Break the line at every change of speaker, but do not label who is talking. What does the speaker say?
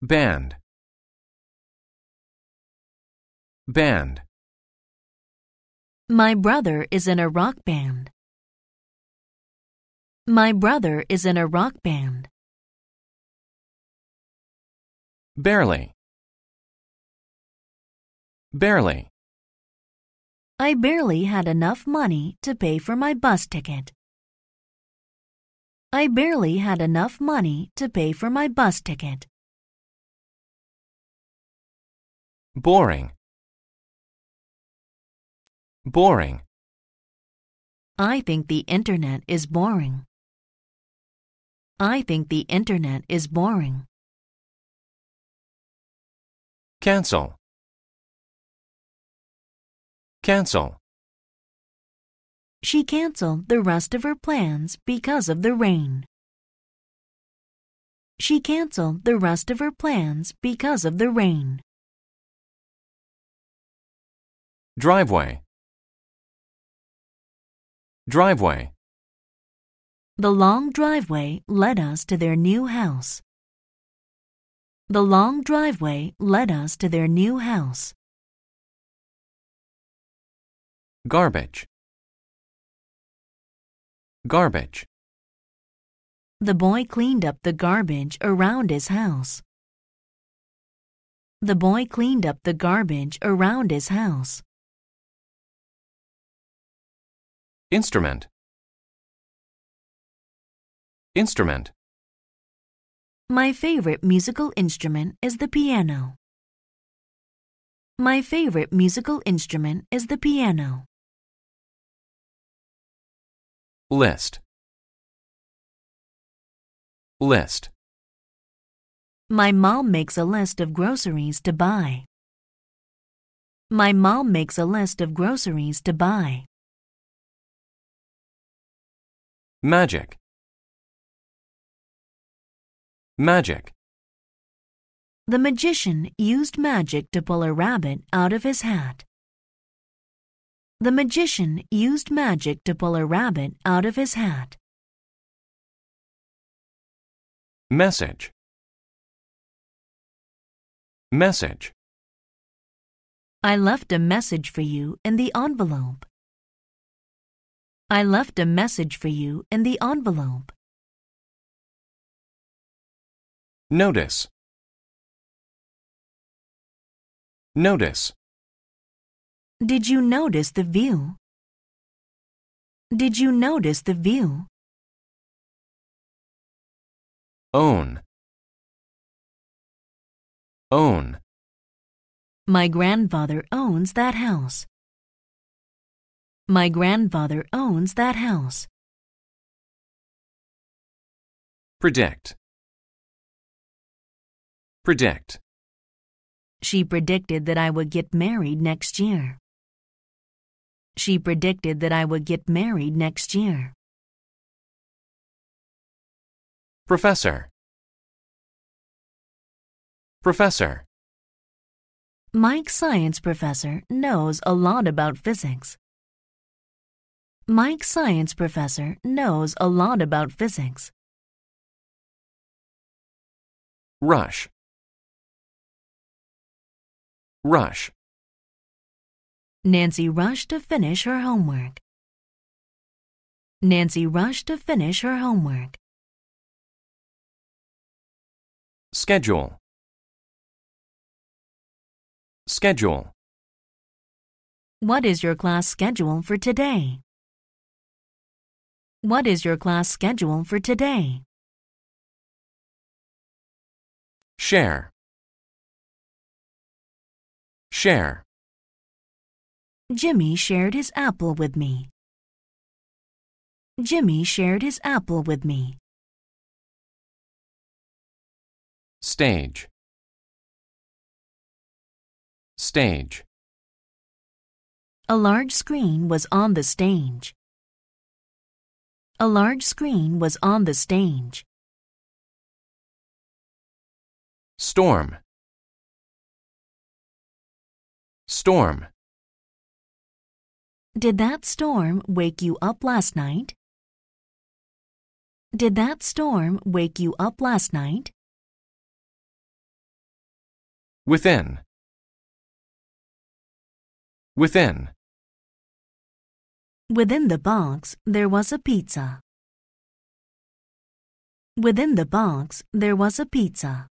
band band my brother is in a rock band my brother is in a rock band barely barely I
barely had enough money to pay for my bus ticket I barely had enough money to pay for my bus ticket
boring boring I think the internet is boring. I think the internet is boring. Cancel. Cancel.
She canceled the rest of her plans because of the rain. She canceled the rest of her plans because
of the rain. driveway driveway the long
driveway led us to their new house the long driveway led us to their new house
garbage garbage
the boy cleaned up the garbage around his house the boy cleaned up the garbage around his house
Instrument. Instrument.
My favorite musical instrument is the piano. My favorite musical instrument is the piano.
List. List.
My mom makes a list of groceries to buy. My mom makes a list of groceries to buy
magic magic the magician
used magic to pull a rabbit out of his hat the magician used magic to pull a rabbit out of his hat
message message
I left a message for you in the envelope. I left a message for you in the envelope.
Notice. Notice. Did you notice the view? Did you notice the view? Own. Own. My grandfather owns that house. My grandfather owns that house. Predict. Predict.
She predicted that I would get married next year. She predicted that I would get married next year.
Professor. Professor.
Mike's science professor knows a lot about physics. Mike's science professor knows a lot about physics.
Rush. Rush. Nancy rushed to finish her homework. Nancy rushed to finish her homework. Schedule. Schedule. What is your class schedule for today? What is your class schedule for today? Share. Share. Jimmy shared his apple with me. Jimmy shared his apple with me. Stage. Stage. A large screen was on the stage. A large screen was on the stage. Storm Storm
Did that storm wake you up last night? Did that storm wake you up last night?
Within Within Within the box, there was a pizza. Within the box, there was a pizza.